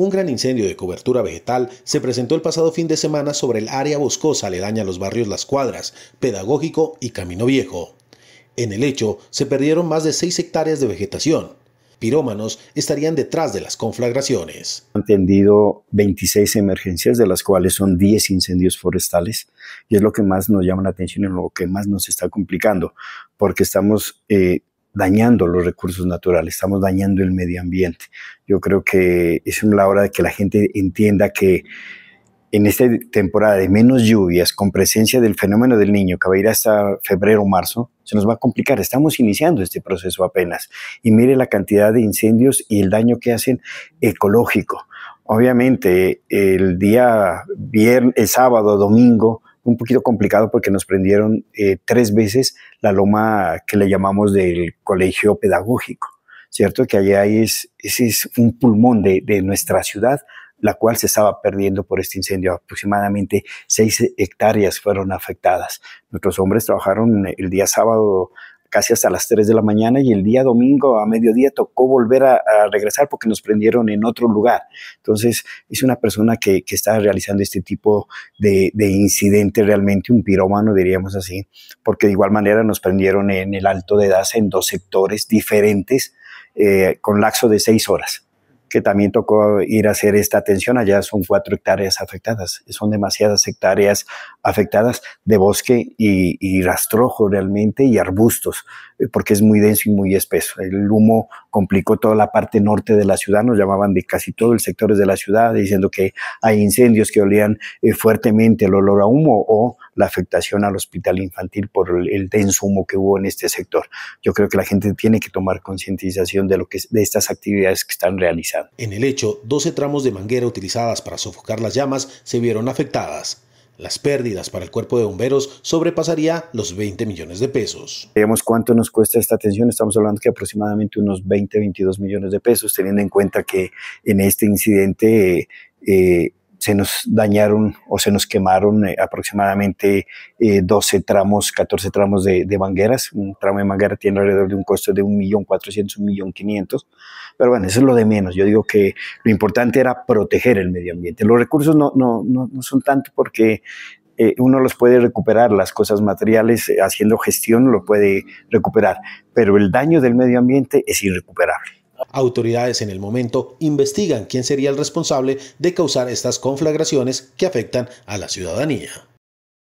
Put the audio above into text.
Un gran incendio de cobertura vegetal se presentó el pasado fin de semana sobre el área boscosa aledaña a los barrios Las Cuadras, Pedagógico y Camino Viejo. En el hecho, se perdieron más de 6 hectáreas de vegetación. Pirómanos estarían detrás de las conflagraciones. Han tendido 26 emergencias, de las cuales son 10 incendios forestales, y es lo que más nos llama la atención y lo que más nos está complicando, porque estamos eh, dañando los recursos naturales, estamos dañando el medio ambiente. Yo creo que es la hora de que la gente entienda que en esta temporada de menos lluvias, con presencia del fenómeno del niño que va a ir hasta febrero o marzo, se nos va a complicar. Estamos iniciando este proceso apenas. Y mire la cantidad de incendios y el daño que hacen ecológico. Obviamente, el día viernes, el sábado, domingo, un poquito complicado porque nos prendieron eh, tres veces la loma que le llamamos del colegio pedagógico, ¿cierto? Que allá es, ese es un pulmón de, de nuestra ciudad, la cual se estaba perdiendo por este incendio. Aproximadamente seis hectáreas fueron afectadas. Nuestros hombres trabajaron el día sábado casi hasta las 3 de la mañana y el día domingo a mediodía tocó volver a, regresar porque nos prendieron en otro lugar. Entonces es una persona que, está realizando este tipo de, incidente realmente, un pirómano diríamos así, porque de igual manera nos prendieron en el Alto de Daza en dos sectores diferentes eh, con laxo de seis horas que también tocó ir a hacer esta atención. Allá son cuatro hectáreas afectadas, son demasiadas hectáreas afectadas de bosque y, rastrojo realmente y arbustos, eh, porque es muy denso y muy espeso. El humo complicó toda la parte norte de la ciudad, nos llamaban de casi todos el sectores de la ciudad, diciendo que hay incendios que olían eh, fuertemente el olor a humo o la afectación al hospital infantil por el, el denso humo que hubo en este sector. Yo creo que la gente tiene que tomar concientización de, lo que, de estas actividades que están realizando. En el hecho, 12 tramos de manguera utilizadas para sofocar las llamas se vieron afectadas. Las pérdidas para el cuerpo de bomberos sobrepasaría los 20 millones de pesos. Veamos cuánto nos cuesta esta atención. Estamos hablando que aproximadamente unos 20, 22 millones de pesos, teniendo en cuenta que en este incidente eh, se nos dañaron o se nos quemaron eh, aproximadamente 12 eh, tramos, 14 tramos de, mangueras. Un tramo de manguera tiene alrededor de un costo de 1.400.000, 1.500.000. Pero bueno, eso es lo de menos. Yo digo que lo importante era proteger el medio ambiente. Los recursos no, no, no, no son tanto porque eh, uno los puede recuperar, las cosas materiales haciendo gestión lo puede recuperar, pero el daño del medio ambiente es irrecuperable. Autoridades en el momento investigan quién sería el responsable de causar estas conflagraciones que afectan a la ciudadanía.